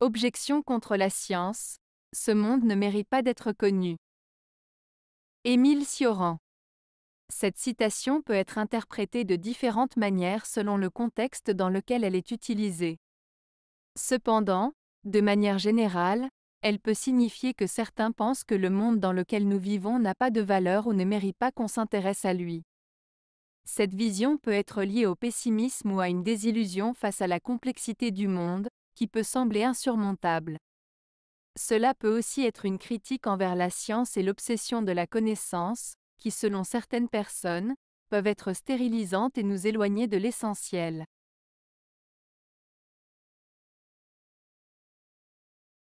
Objection contre la science, ce monde ne mérite pas d'être connu. Émile Cioran. Cette citation peut être interprétée de différentes manières selon le contexte dans lequel elle est utilisée. Cependant, de manière générale, elle peut signifier que certains pensent que le monde dans lequel nous vivons n'a pas de valeur ou ne mérite pas qu'on s'intéresse à lui. Cette vision peut être liée au pessimisme ou à une désillusion face à la complexité du monde, qui peut sembler insurmontable. Cela peut aussi être une critique envers la science et l'obsession de la connaissance, qui selon certaines personnes, peuvent être stérilisantes et nous éloigner de l'essentiel.